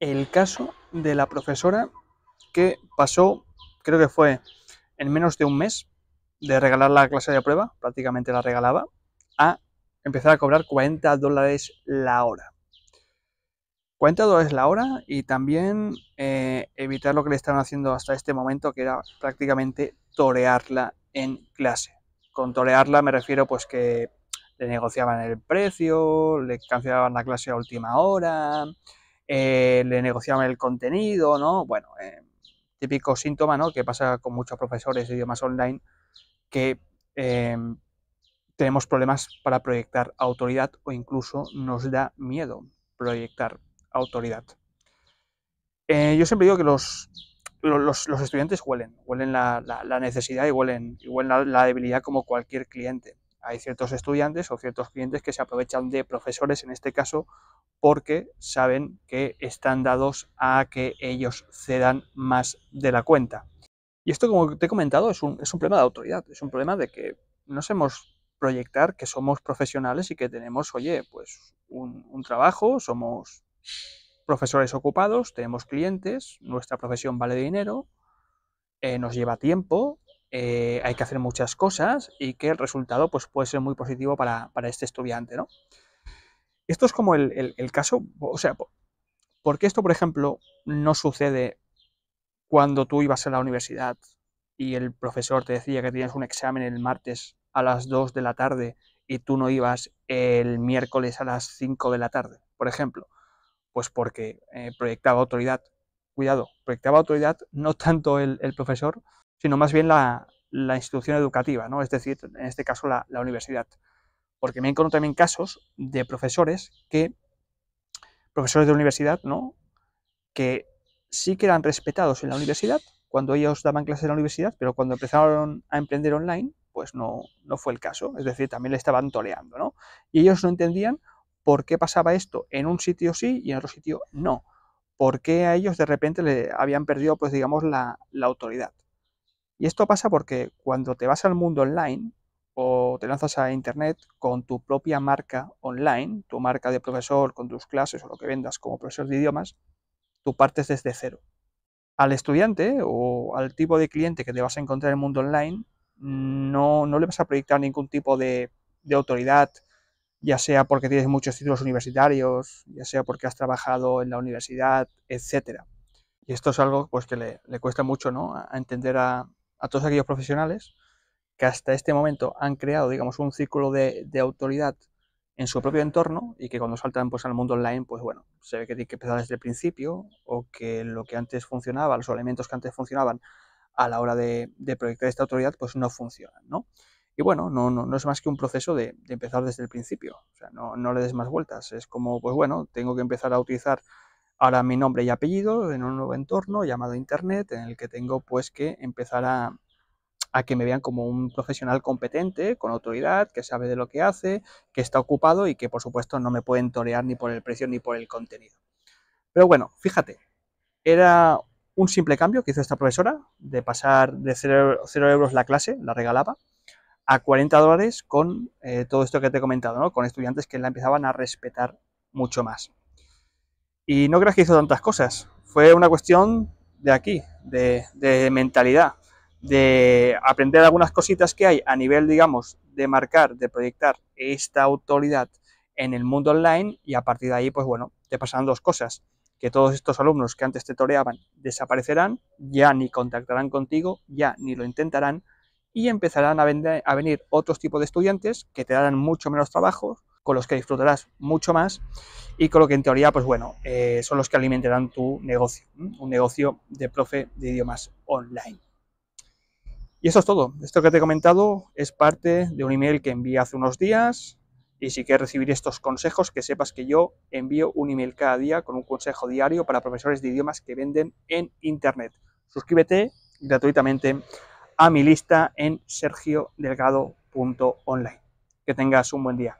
el caso de la profesora que pasó, creo que fue en menos de un mes, de regalar la clase de prueba, prácticamente la regalaba, a empezar a cobrar 40 dólares la hora. 40 dólares la hora y también eh, evitar lo que le estaban haciendo hasta este momento, que era prácticamente torearla en clase. Con torearla me refiero pues que le negociaban el precio, le cancelaban la clase a última hora, eh, le negociaban el contenido, ¿no? Bueno, eh, típico síntoma, Que pasa con muchos profesores de idiomas online que em, tenemos problemas para proyectar autoridad o incluso nos da miedo proyectar autoridad. Eh, yo siempre digo que los, estudiantes huelen, huelen la, necesidad y huelen, la debilidad como cualquier cliente hay ciertos estudiantes o ciertos clientes que se aprovechan de profesores, en este caso, porque saben que están dados a que ellos cedan más de la cuenta. Y esto, como te he comentado, es un, problema de autoridad, es un problema de que nos hemos proyectar que somos profesionales y que tenemos, oye, pues un, trabajo, somos profesores ocupados, tenemos clientes, nuestra profesión vale dinero, eh, nos lleva tiempo, eh, hay que hacer muchas cosas y que el resultado pues, puede ser muy positivo para, para este estudiante, ¿no? Esto es como el, caso, o sea, ¿por qué esto, por ejemplo, no sucede cuando tú ibas a la universidad y el profesor te decía que tienes un examen el martes a las 2 de la tarde y tú no ibas el miércoles a las 5 de la tarde, por ejemplo? Pues porque eh, proyectaba autoridad. Cuidado, proyectaba autoridad no tanto el, profesor, sino más bien la, institución educativa, ¿no? es decir, en este caso la universidad porque me he encontrado también casos de profesores que, profesores de universidad, ¿no? Que sí que eran respetados en la universidad, cuando ellos daban clases en la universidad, pero cuando empezaron a emprender online, pues no, no fue el caso. Es decir, también le estaban toleando, ¿no? Y ellos no entendían por qué pasaba esto en un sitio sí y en otro sitio no. ¿Por qué a ellos de repente le habían perdido, pues digamos, la, la autoridad? Y esto pasa porque cuando te vas al mundo online, te lanzas a Internet con tu propia marca online, tu marca de profesor con tus clases o lo que vendas como profesor de idiomas, tú partes desde cero. Al estudiante o al tipo de cliente que te vas a encontrar en el mundo online, no, no le vas a proyectar ningún tipo de, autoridad, ya sea porque tienes muchos títulos universitarios, ya sea porque has trabajado en la universidad, etcétera. Y esto es algo pues, que le, cuesta mucho ¿no? a entender a todos aquellos profesionales que hasta este momento han creado, digamos, un círculo de, autoridad en su propio entorno y que cuando saltan pues, al mundo online, pues bueno, se ve que tiene que empezar desde el principio o que lo que antes funcionaba, los elementos que antes funcionaban a la hora de, proyectar esta autoridad, pues no funcionan, ¿no? Y bueno, no, no, no es más que un proceso de, de, empezar desde el principio, o sea, no, no le des más vueltas, es como, pues bueno, tengo que empezar a utilizar ahora mi nombre y apellido en un nuevo entorno llamado Internet, en el que tengo pues que empezar a, a que me vean como un profesional competente, con autoridad, que sabe de lo que hace, que está ocupado y que por supuesto no me pueden torear ni por el precio ni por el contenido. Pero bueno, fíjate, era un simple cambio que hizo esta profesora de pasar de cero euros la clase, la regalaba, a 40 dólares con eh, todo esto que te he comentado, con estudiantes que la empezaban a respetar mucho más. Y no creas que hizo tantas cosas, fue una cuestión de aquí, de mentalidad de aprender algunas cositas que hay a nivel, digamos, de marcar, de proyectar esta autoridad en el mundo online y a partir de ahí, pues bueno, te pasarán dos cosas, que todos estos alumnos que antes te toreaban desaparecerán, ya ni contactarán contigo, ya ni lo intentarán y empezarán a, venir otros tipos de estudiantes que te darán mucho menos trabajo, con los que disfrutarás mucho más y con lo que en teoría, pues bueno, eh, son los que alimentarán tu negocio, un negocio de profe de idiomas online. Y eso es todo. Esto que te he comentado es parte de un email que envié hace unos días. Y si quieres recibir estos consejos, que sepas que yo envío un email cada día con un consejo diario para profesores de idiomas que venden en Internet. Suscríbete gratuitamente a mi lista en sergiodelgado.online. Que tengas un buen día.